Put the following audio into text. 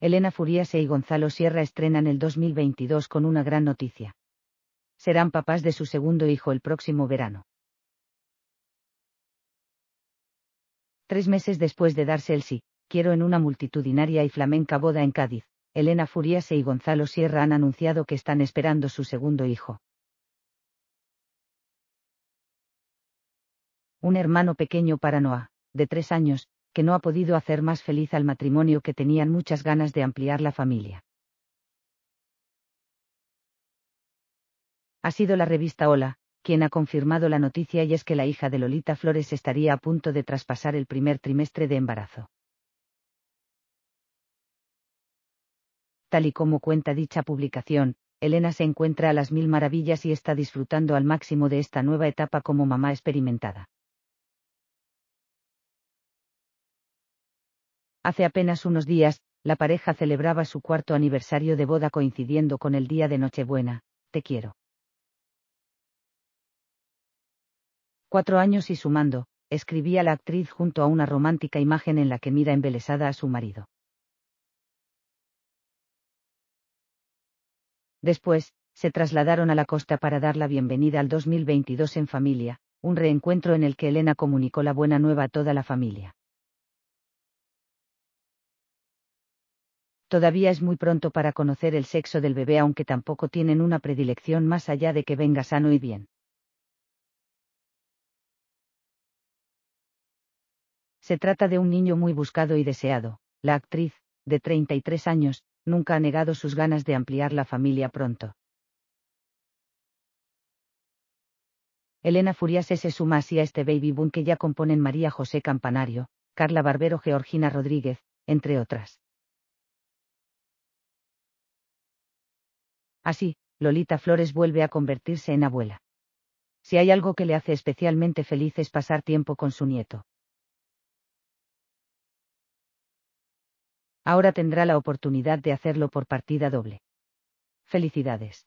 Elena Furiase y Gonzalo Sierra estrenan el 2022 con una gran noticia. Serán papás de su segundo hijo el próximo verano. Tres meses después de darse el sí, quiero en una multitudinaria y flamenca boda en Cádiz, Elena Furiase y Gonzalo Sierra han anunciado que están esperando su segundo hijo. Un hermano pequeño para Noah, de tres años, que no ha podido hacer más feliz al matrimonio que tenían muchas ganas de ampliar la familia. Ha sido la revista Hola, quien ha confirmado la noticia y es que la hija de Lolita Flores estaría a punto de traspasar el primer trimestre de embarazo. Tal y como cuenta dicha publicación, Elena se encuentra a las mil maravillas y está disfrutando al máximo de esta nueva etapa como mamá experimentada. Hace apenas unos días, la pareja celebraba su cuarto aniversario de boda coincidiendo con el día de Nochebuena. Te quiero. Cuatro años y sumando, escribía la actriz junto a una romántica imagen en la que mira embelesada a su marido. Después, se trasladaron a la costa para dar la bienvenida al 2022 en familia, un reencuentro en el que Elena comunicó la buena nueva a toda la familia. todavía es muy pronto para conocer el sexo del bebé aunque tampoco tienen una predilección más allá de que venga sano y bien. Se trata de un niño muy buscado y deseado. La actriz, de 33 años, nunca ha negado sus ganas de ampliar la familia pronto. Elena Furias se suma así a este baby boom que ya componen María José Campanario, Carla Barbero, Georgina Rodríguez, entre otras. Así, Lolita Flores vuelve a convertirse en abuela. Si hay algo que le hace especialmente feliz es pasar tiempo con su nieto. Ahora tendrá la oportunidad de hacerlo por partida doble. Felicidades.